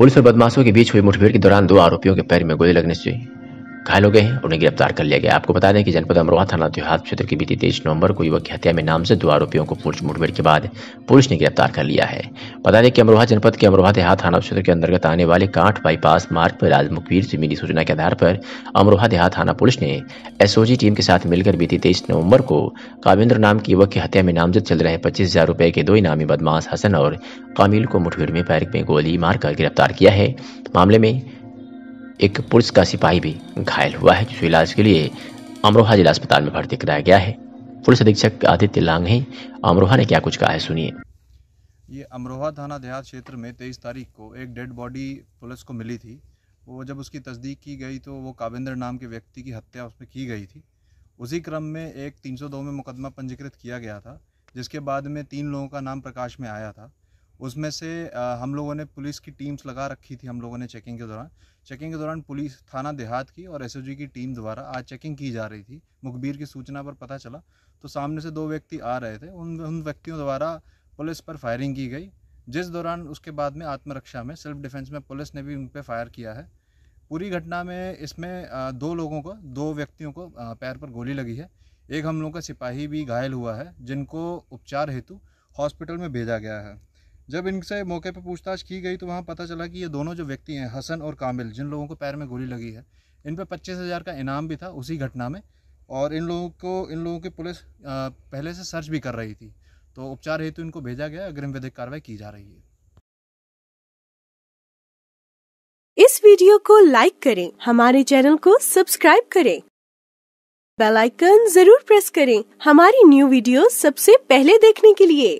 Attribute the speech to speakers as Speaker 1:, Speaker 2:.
Speaker 1: police और बदमाशों के बीच हुई मुठभेड़ के दौरान दो आरोपियों के पैर में गोली लगने से घायल हो गए हैं उन्हें गिरफ्तार कर लिया गया आपको बता दें कि जनपद अमरोहा थाना देहात क्षेत्र की बीती तेईस नवंबर को युवक की हत्या में नामजद दो आरोपियों को पुलिस मुठभेड़ के बाद पुलिस ने गिरफ्तार कर लिया है बता दें कि अमरोहा जनपद के अमरोहा देहात थाना क्षेत्र के अंतर्गत आने वाले कांठ बाईपास मार्ग पर आज मुखबीर से मिली सूचना के आधार पर अमरोहा देहात थाना पुलिस ने एसओजी टीम के साथ मिलकर बीती तेईस नवम्बर को काविंद्र नाम के युवक की हत्या में नामजद चल रहे पच्चीस हजार के दो इनामी बदमाश हसन और कामिल को मुठभेड़ में पैर में गोली मारकर गिरफ्तार किया है मामले में एक पुलिस का सिपाही भी घायल हुआ है जिसको इलाज के लिए अमरोहा जिला अस्पताल में भर्ती कराया गया है पुलिस अधीक्षक आदित्य लांगे अमरोहा ने क्या कुछ कहा है सुनिए
Speaker 2: ये अमरोहा थाना देहात क्षेत्र में तेईस तारीख को एक डेड बॉडी पुलिस को मिली थी वो जब उसकी तस्दीक की गई तो वो काविंदर नाम के व्यक्ति की हत्या उसमें की गई थी उसी क्रम में एक 302 में मुकदमा पंजीकृत किया गया था जिसके बाद में तीन लोगों का नाम प्रकाश में आया था उसमें से हम लोगों ने पुलिस की टीम्स लगा रखी थी हम लोगों ने चेकिंग के दौरान चेकिंग के दौरान पुलिस थाना देहात की और एस की टीम द्वारा आज चेकिंग की जा रही थी मुखबिर की सूचना पर पता चला तो सामने से दो व्यक्ति आ रहे थे उन उन व्यक्तियों द्वारा पुलिस पर फायरिंग की गई जिस दौरान उसके बाद में आत्मरक्षा में सेल्फ डिफेंस में पुलिस ने भी उन पर फायर किया है पूरी घटना में इसमें दो लोगों को दो व्यक्तियों को पैर पर गोली लगी है एक हम लोगों का सिपाही भी घायल हुआ है जिनको उपचार हेतु हॉस्पिटल में भेजा गया है जब इनसे मौके पर पूछताछ की गई तो वहाँ पता चला कि ये दोनों जो व्यक्ति हैं हसन और कामिल जिन लोगों को पैर में गोली लगी है इन पर पच्चीस हज़ार का इनाम भी था उसी घटना में और इन लोगों को इन लोगों की पुलिस पहले से सर्च भी कर रही थी तो उपचार हेतु इनको भेजा गया अग्रिम विधिक कार्रवाई की जा रही है इस वीडियो को लाइक करें हमारे चैनल को सब्सक्राइब करें बेल आइकन जरूर प्रेस करें हमारी न्यू वीडियो सबसे पहले
Speaker 1: देखने के लिए